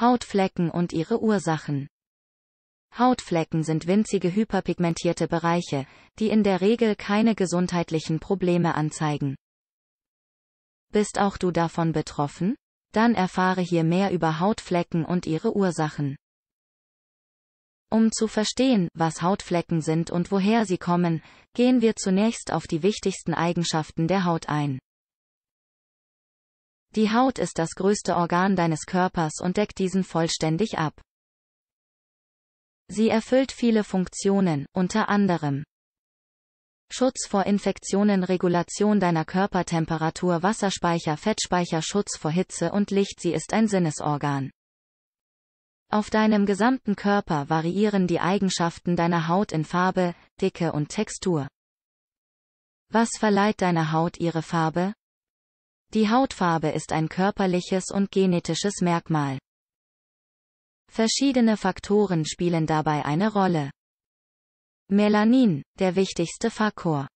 Hautflecken und ihre Ursachen. Hautflecken sind winzige hyperpigmentierte Bereiche, die in der Regel keine gesundheitlichen Probleme anzeigen. Bist auch du davon betroffen? Dann erfahre hier mehr über Hautflecken und ihre Ursachen. Um zu verstehen, was Hautflecken sind und woher sie kommen, gehen wir zunächst auf die wichtigsten Eigenschaften der Haut ein. Die Haut ist das größte Organ deines Körpers und deckt diesen vollständig ab. Sie erfüllt viele Funktionen, unter anderem Schutz vor Infektionen, Regulation deiner Körpertemperatur, Wasserspeicher, Fettspeicher, Schutz vor Hitze und Licht. Sie ist ein Sinnesorgan. Auf deinem gesamten Körper variieren die Eigenschaften deiner Haut in Farbe, Dicke und Textur. Was verleiht deiner Haut ihre Farbe? Die Hautfarbe ist ein körperliches und genetisches Merkmal. Verschiedene Faktoren spielen dabei eine Rolle. Melanin, der wichtigste Faktor.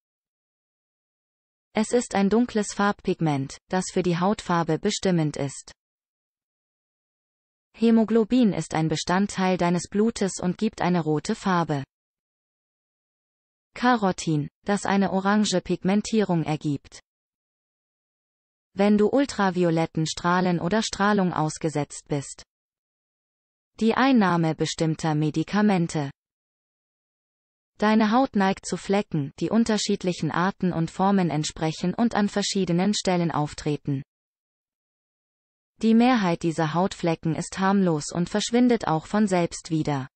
Es ist ein dunkles Farbpigment, das für die Hautfarbe bestimmend ist. Hämoglobin ist ein Bestandteil deines Blutes und gibt eine rote Farbe. Carotin, das eine orange Pigmentierung ergibt wenn du ultravioletten Strahlen oder Strahlung ausgesetzt bist. Die Einnahme bestimmter Medikamente. Deine Haut neigt zu Flecken, die unterschiedlichen Arten und Formen entsprechen und an verschiedenen Stellen auftreten. Die Mehrheit dieser Hautflecken ist harmlos und verschwindet auch von selbst wieder.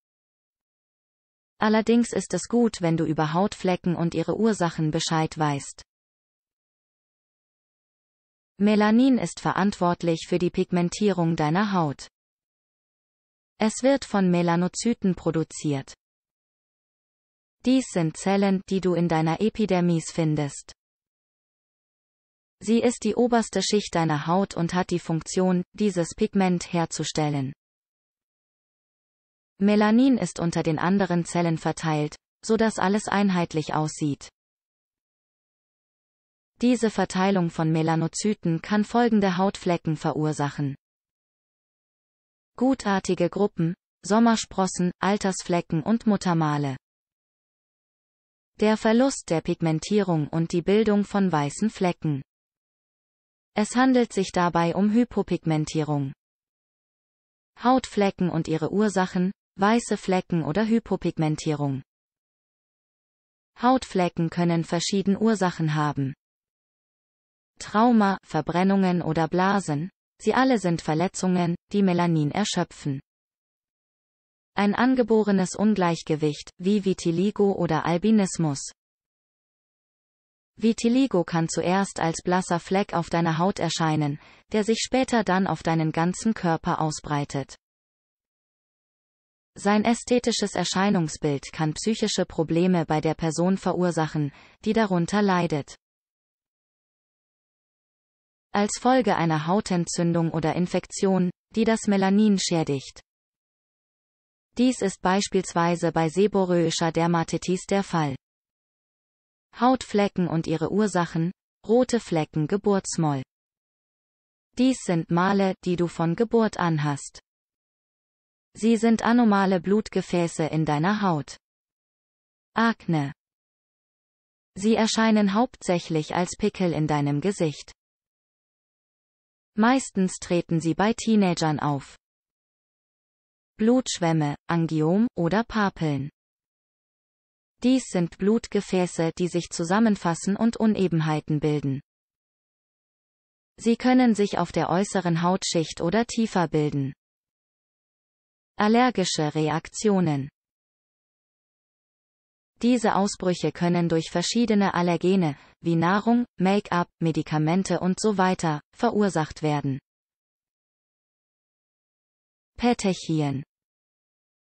Allerdings ist es gut, wenn du über Hautflecken und ihre Ursachen Bescheid weißt. Melanin ist verantwortlich für die Pigmentierung deiner Haut. Es wird von Melanozyten produziert. Dies sind Zellen, die du in deiner Epidermis findest. Sie ist die oberste Schicht deiner Haut und hat die Funktion, dieses Pigment herzustellen. Melanin ist unter den anderen Zellen verteilt, so dass alles einheitlich aussieht. Diese Verteilung von Melanozyten kann folgende Hautflecken verursachen. Gutartige Gruppen, Sommersprossen, Altersflecken und Muttermale. Der Verlust der Pigmentierung und die Bildung von weißen Flecken. Es handelt sich dabei um Hypopigmentierung. Hautflecken und ihre Ursachen, weiße Flecken oder Hypopigmentierung. Hautflecken können verschiedene Ursachen haben. Trauma, Verbrennungen oder Blasen, sie alle sind Verletzungen, die Melanin erschöpfen. Ein angeborenes Ungleichgewicht, wie Vitiligo oder Albinismus. Vitiligo kann zuerst als blasser Fleck auf deiner Haut erscheinen, der sich später dann auf deinen ganzen Körper ausbreitet. Sein ästhetisches Erscheinungsbild kann psychische Probleme bei der Person verursachen, die darunter leidet als Folge einer Hautentzündung oder Infektion, die das Melanin schädigt. Dies ist beispielsweise bei seborröischer Dermatitis der Fall. Hautflecken und ihre Ursachen, rote Flecken Geburtsmoll. Dies sind Male, die du von Geburt an hast. Sie sind anomale Blutgefäße in deiner Haut. Akne. Sie erscheinen hauptsächlich als Pickel in deinem Gesicht. Meistens treten sie bei Teenagern auf. Blutschwämme, Angiom oder Papeln. Dies sind Blutgefäße, die sich zusammenfassen und Unebenheiten bilden. Sie können sich auf der äußeren Hautschicht oder tiefer bilden. Allergische Reaktionen. Diese Ausbrüche können durch verschiedene Allergene, wie Nahrung, Make-up, Medikamente und so weiter, verursacht werden. Petechien.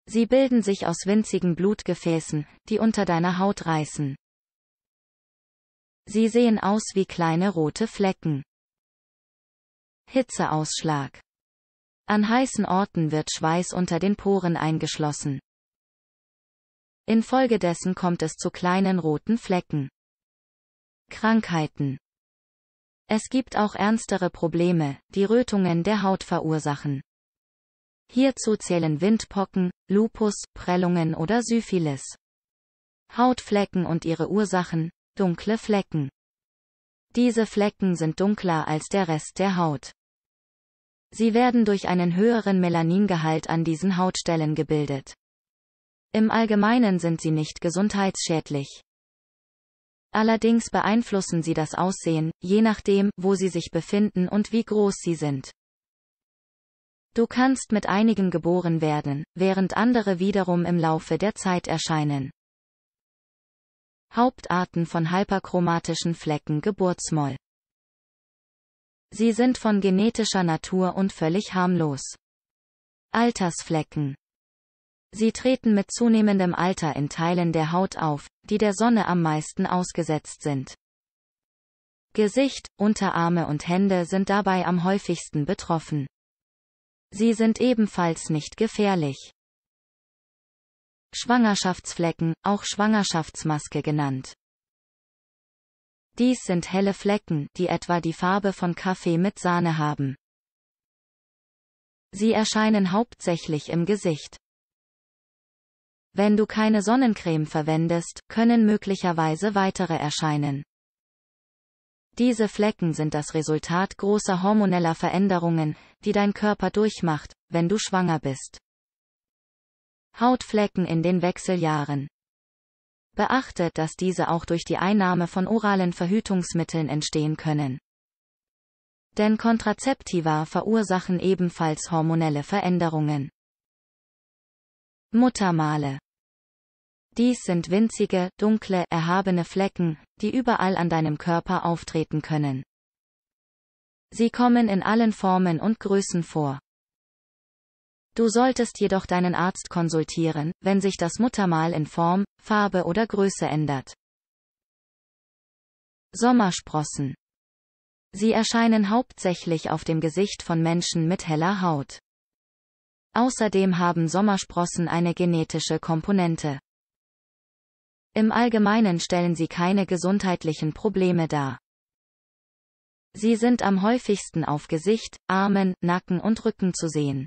Sie bilden sich aus winzigen Blutgefäßen, die unter deiner Haut reißen. Sie sehen aus wie kleine rote Flecken. Hitzeausschlag. An heißen Orten wird Schweiß unter den Poren eingeschlossen. Infolgedessen kommt es zu kleinen roten Flecken. Krankheiten. Es gibt auch ernstere Probleme, die Rötungen der Haut verursachen. Hierzu zählen Windpocken, Lupus, Prellungen oder Syphilis. Hautflecken und ihre Ursachen, dunkle Flecken. Diese Flecken sind dunkler als der Rest der Haut. Sie werden durch einen höheren Melaningehalt an diesen Hautstellen gebildet. Im Allgemeinen sind sie nicht gesundheitsschädlich. Allerdings beeinflussen sie das Aussehen, je nachdem, wo sie sich befinden und wie groß sie sind. Du kannst mit einigen geboren werden, während andere wiederum im Laufe der Zeit erscheinen. Hauptarten von hyperchromatischen Flecken Geburtsmoll. Sie sind von genetischer Natur und völlig harmlos. Altersflecken. Sie treten mit zunehmendem Alter in Teilen der Haut auf, die der Sonne am meisten ausgesetzt sind. Gesicht, Unterarme und Hände sind dabei am häufigsten betroffen. Sie sind ebenfalls nicht gefährlich. Schwangerschaftsflecken, auch Schwangerschaftsmaske genannt. Dies sind helle Flecken, die etwa die Farbe von Kaffee mit Sahne haben. Sie erscheinen hauptsächlich im Gesicht. Wenn du keine Sonnencreme verwendest, können möglicherweise weitere erscheinen. Diese Flecken sind das Resultat großer hormoneller Veränderungen, die dein Körper durchmacht, wenn du schwanger bist. Hautflecken in den Wechseljahren. Beachte, dass diese auch durch die Einnahme von oralen Verhütungsmitteln entstehen können. Denn Kontrazeptiva verursachen ebenfalls hormonelle Veränderungen. Muttermale. Dies sind winzige, dunkle, erhabene Flecken, die überall an deinem Körper auftreten können. Sie kommen in allen Formen und Größen vor. Du solltest jedoch deinen Arzt konsultieren, wenn sich das Muttermal in Form, Farbe oder Größe ändert. Sommersprossen. Sie erscheinen hauptsächlich auf dem Gesicht von Menschen mit heller Haut. Außerdem haben Sommersprossen eine genetische Komponente. Im Allgemeinen stellen sie keine gesundheitlichen Probleme dar. Sie sind am häufigsten auf Gesicht, Armen, Nacken und Rücken zu sehen.